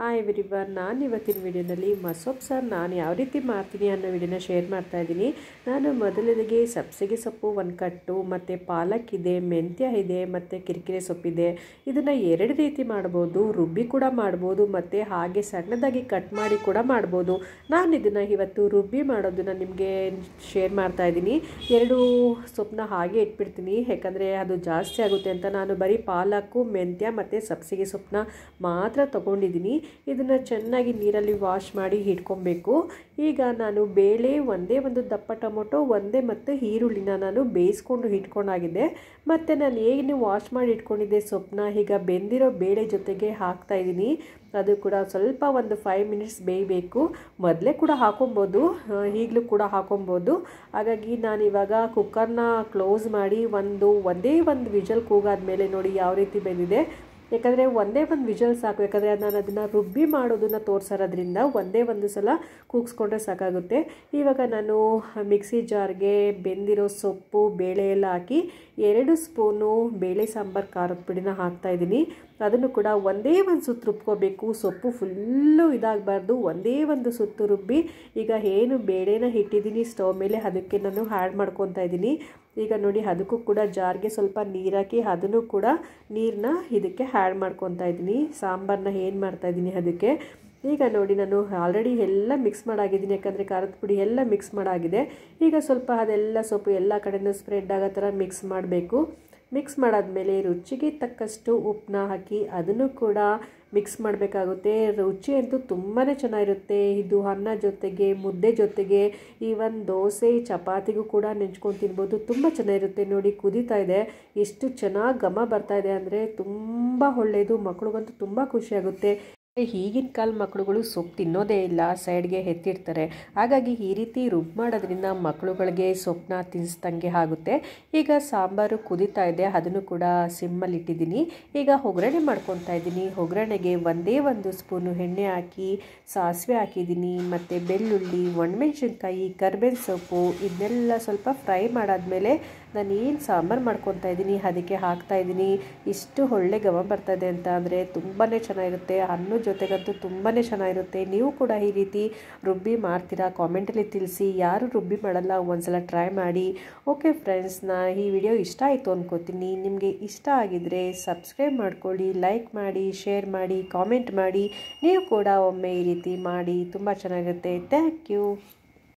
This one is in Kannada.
ಹಾಯ್ ಎವ್ರಿವರ್ ನಾನು ಇವತ್ತಿನ ವಿಡಿಯೋದಲ್ಲಿ ಮಸೊಪ್ಪು ಸಾರು ನಾನು ಯಾವ ರೀತಿ ಮಾಡ್ತೀನಿ ಅನ್ನೋ ವಿಡಿಯೋನ ಶೇರ್ ಮಾಡ್ತಾ ಇದ್ದೀನಿ ನಾನು ಮೊದಲಿಗೆ ಸಬ್ಸಿಗೆ ಸೊಪ್ಪು ಒಂದು ಕಟ್ಟು ಮತ್ತು ಪಾಲಕ್ ಇದೆ ಮೆಂತ್ಯ ಇದೆ ಮತ್ತು ಕಿರಿಕಿರಿ ಸೊಪ್ಪಿದೆ ಇದನ್ನು ಎರಡು ರೀತಿ ಮಾಡ್ಬೋದು ರುಬ್ಬಿ ಕೂಡ ಮಾಡ್ಬೋದು ಮತ್ತು ಹಾಗೆ ಸಣ್ಣದಾಗಿ ಕಟ್ ಮಾಡಿ ಕೂಡ ಮಾಡ್ಬೋದು ನಾನು ಇದನ್ನು ಇವತ್ತು ರುಬ್ಬಿ ಮಾಡೋದನ್ನು ನಿಮಗೆ ಶೇರ್ ಮಾಡ್ತಾ ಇದ್ದೀನಿ ಎರಡು ಸೊಪ್ಪನ್ನ ಹಾಗೆ ಇಟ್ಬಿಡ್ತೀನಿ ಯಾಕಂದರೆ ಅದು ಜಾಸ್ತಿ ಆಗುತ್ತೆ ಅಂತ ನಾನು ಬರೀ ಪಾಲಕ್ಕು ಮೆಂತ್ಯ ಮತ್ತು ಸಬ್ಸಿಗೆ ಸೊಪ್ಪನ್ನ ಮಾತ್ರ ತೊಗೊಂಡಿದ್ದೀನಿ ಇದನ್ನು ಚೆನ್ನಾಗಿ ನೀರಲ್ಲಿ ವಾಶ್ ಮಾಡಿ ಇಟ್ಕೊಬೇಕು ಈಗ ನಾನು ಬೇಳೆ ಒಂದೇ ಒಂದು ದಪ್ಪ ಟೊಮೊಟೊ ಒಂದೇ ಮತ್ತು ಈರುಳ್ಳಿನ ನಾನು ಬೇಯಿಸ್ಕೊಂಡು ಇಟ್ಕೊಂಡಾಗಿದೆ ಮತ್ತು ನಾನು ಹೇಗೆ ವಾಶ್ ಮಾಡಿ ಇಟ್ಕೊಂಡಿದ್ದೆ ಸೊಪ್ಪನ್ನ ಈಗ ಬೆಂದಿರೋ ಬೇಳೆ ಜೊತೆಗೆ ಇದ್ದೀನಿ ಅದು ಕೂಡ ಸ್ವಲ್ಪ ಒಂದು ಫೈವ್ ಮಿನಿಟ್ಸ್ ಬೇಯಬೇಕು ಮೊದಲೇ ಕೂಡ ಹಾಕೊಬೋದು ಈಗಲೂ ಕೂಡ ಹಾಕೊಬೋದು ಹಾಗಾಗಿ ನಾನು ಇವಾಗ ಕುಕ್ಕರ್ನ ಕ್ಲೋಸ್ ಮಾಡಿ ಒಂದು ಒಂದೇ ಒಂದು ವಿಜಲ್ ಕೂಗಾದ ಮೇಲೆ ನೋಡಿ ಯಾವ ರೀತಿ ಬೆಂದಿದೆ ಯಾಕಂದರೆ ಒಂದೇ ಒಂದು ವಿಜುವಲ್ ಸಾಕು ಯಾಕಂದರೆ ನಾನು ಅದನ್ನು ರುಬ್ಬಿ ಮಾಡೋದನ್ನು ತೋರಿಸೋದ್ರಿಂದ ಒಂದೇ ಒಂದು ಸಲ ಕೂಗಿಸ್ಕೊಂಡ್ರೆ ಸಾಕಾಗುತ್ತೆ ಇವಾಗ ನಾನು ಮಿಕ್ಸಿ ಜಾರ್ಗೆ ಬೆಂದಿರೋ ಸೊಪ್ಪು ಬೇಳೆ ಎಲ್ಲ ಹಾಕಿ ಎರಡು ಸ್ಪೂನು ಬೇಳೆ ಸಾಂಬಾರು ಖಾರದ ಪುಡಿನ ಹಾಕ್ತಾಯಿದ್ದೀನಿ ಅದನ್ನು ಕೂಡ ಒಂದೇ ಒಂದು ಸುತ್ತು ರುಬ್ಕೋಬೇಕು ಸೊಪ್ಪು ಫುಲ್ಲು ಇದಾಗಬಾರ್ದು ಒಂದೇ ಒಂದು ಸುತ್ತು ರುಬ್ಬಿ ಈಗ ಏನು ಬೇಳೆನ ಇಟ್ಟಿದ್ದೀನಿ ಸ್ಟವ್ ಮೇಲೆ ಅದಕ್ಕೆ ನಾನು ಹ್ಯಾಡ್ ಮಾಡ್ಕೊತಾ ಇದ್ದೀನಿ ಈಗ ನೋಡಿ ಅದಕ್ಕೂ ಕೂಡ ಜಾರ್ಗೆ ಸ್ವಲ್ಪ ನೀರಾಕಿ ಅದನ್ನು ಕೂಡ ನೀರನ್ನ ಇದಕ್ಕೆ ಹ್ಯಾಡ್ ಮಾಡ್ಕೊತಾ ಇದ್ದೀನಿ ಸಾಂಬಾರನ್ನ ಏನು ಮಾಡ್ತಾಯಿದ್ದೀನಿ ಅದಕ್ಕೆ ಈಗ ನೋಡಿ ನಾನು ಆಲ್ರೆಡಿ ಎಲ್ಲ ಮಿಕ್ಸ್ ಮಾಡಾಗಿದ್ದೀನಿ ಯಾಕಂದರೆ ಖಾರದ ಪುಡಿ ಎಲ್ಲ ಮಿಕ್ಸ್ ಮಾಡಾಗಿದೆ ಈಗ ಸ್ವಲ್ಪ ಅದೆಲ್ಲ ಸೊಪ್ಪು ಎಲ್ಲ ಕಡೆಯೂ ಸ್ಪ್ರೆಡ್ ಆಗೋ ಥರ ಮಿಕ್ಸ್ ಮಾಡಬೇಕು ಮಿಕ್ಸ್ ಮಾಡಾದಮೇಲೆ ರುಚಿಗೆ ತಕ್ಕಷ್ಟು ಉಪ್ಪನ್ನ ಹಾಕಿ ಅದನ್ನು ಕೂಡ ಮಿಕ್ಸ್ ಮಾಡಬೇಕಾಗುತ್ತೆ ರುಚಿ ಅಂತೂ ತುಂಬಾ ಚೆನ್ನಾಗಿರುತ್ತೆ ಇದು ಅನ್ನ ಜೊತೆಗೆ ಮುದ್ದೆ ಜೊತೆಗೆ ಈವನ್ ದೋಸೆ ಚಪಾತಿಗೂ ಕೂಡ ನೆಂಚ್ಕೊಂಡು ತಿನ್ಬೋದು ತುಂಬ ಚೆನ್ನಾಗಿರುತ್ತೆ ನೋಡಿ ಕುದೀತಾ ಇದೆ ಎಷ್ಟು ಚೆನ್ನಾಗಿ ಘಮ ಬರ್ತಾ ಇದೆ ಅಂದರೆ ತುಂಬ ಒಳ್ಳೆಯದು ಮಕ್ಳಿಗಂತೂ ತುಂಬ ಖುಷಿಯಾಗುತ್ತೆ ಈಗಿನ ಕಾಲ ಮಕ್ಕಳುಗಳು ಸೊಪ್ಪು ತಿನ್ನೋದೇ ಇಲ್ಲ ಸೈಡ್ಗೆ ಎತ್ತಿಡ್ತಾರೆ ಹಾಗಾಗಿ ಈ ರೀತಿ ರುಬ್ ಮಾಡೋದ್ರಿಂದ ಮಕ್ಕಳುಗಳಿಗೆ ಸೊಪ್ಪನ್ನ ತಿನ್ನಿಸ್ದಂಗೆ ಆಗುತ್ತೆ ಈಗ ಸಾಂಬಾರು ಕುದೀತಾ ಇದೆ ಅದನ್ನು ಕೂಡ ಇಟ್ಟಿದ್ದೀನಿ ಈಗ ಒಗ್ಗರಣೆ ಮಾಡ್ಕೊತಾ ಇದ್ದೀನಿ ಒಗ್ಗರಣೆಗೆ ಒಂದೇ ಒಂದು ಸ್ಪೂನು ಎಣ್ಣೆ ಹಾಕಿ ಸಾಸಿವೆ ಹಾಕಿದ್ದೀನಿ ಮತ್ತು ಬೆಳ್ಳುಳ್ಳಿ ಒಣಮೆಣ್ಸಿನ್ಕಾಯಿ ಕರ್ಬೇವಿನ ಸೊಪ್ಪು ಇದನ್ನೆಲ್ಲ ಸ್ವಲ್ಪ ಫ್ರೈ ಮಾಡಾದಮೇಲೆ ನಾನು ಏನು ಸಾಂಬಾರು ಮಾಡ್ಕೊತಾ ಇದ್ದೀನಿ ಅದಕ್ಕೆ ಇದ್ದೀನಿ ಇಷ್ಟು ಒಳ್ಳೆ ಘಮ ಬರ್ತದೆ ಅಂತ ಅಂದರೆ ತುಂಬಾ ಚೆನ್ನಾಗಿರುತ್ತೆ ಅನ್ನ ಜೊತೆಗಂತೂ ತುಂಬಾ ಚೆನ್ನಾಗಿರುತ್ತೆ ನೀವು ಕೂಡ ಈ ರೀತಿ ರುಬ್ಬಿ ಮಾಡ್ತೀರಾ ಕಾಮೆಂಟಲ್ಲಿ ತಿಳಿಸಿ ಯಾರು ರುಬ್ಬಿ ಮಾಡಲ್ಲ ಒಂದ್ಸಲ ಟ್ರೈ ಮಾಡಿ ಓಕೆ ಫ್ರೆಂಡ್ಸ್ ನಾ ಈ ವಿಡಿಯೋ ಇಷ್ಟ ಆಯಿತು ಅಂದ್ಕೋತೀನಿ ನಿಮಗೆ ಇಷ್ಟ ಆಗಿದ್ರೆ ಸಬ್ಸ್ಕ್ರೈಬ್ ಮಾಡ್ಕೊಳ್ಳಿ ಲೈಕ್ ಮಾಡಿ ಶೇರ್ ಮಾಡಿ ಕಾಮೆಂಟ್ ಮಾಡಿ ನೀವು ಕೂಡ ಒಮ್ಮೆ ಈ ರೀತಿ ಮಾಡಿ ತುಂಬ ಚೆನ್ನಾಗಿರುತ್ತೆ ಥ್ಯಾಂಕ್ ಯು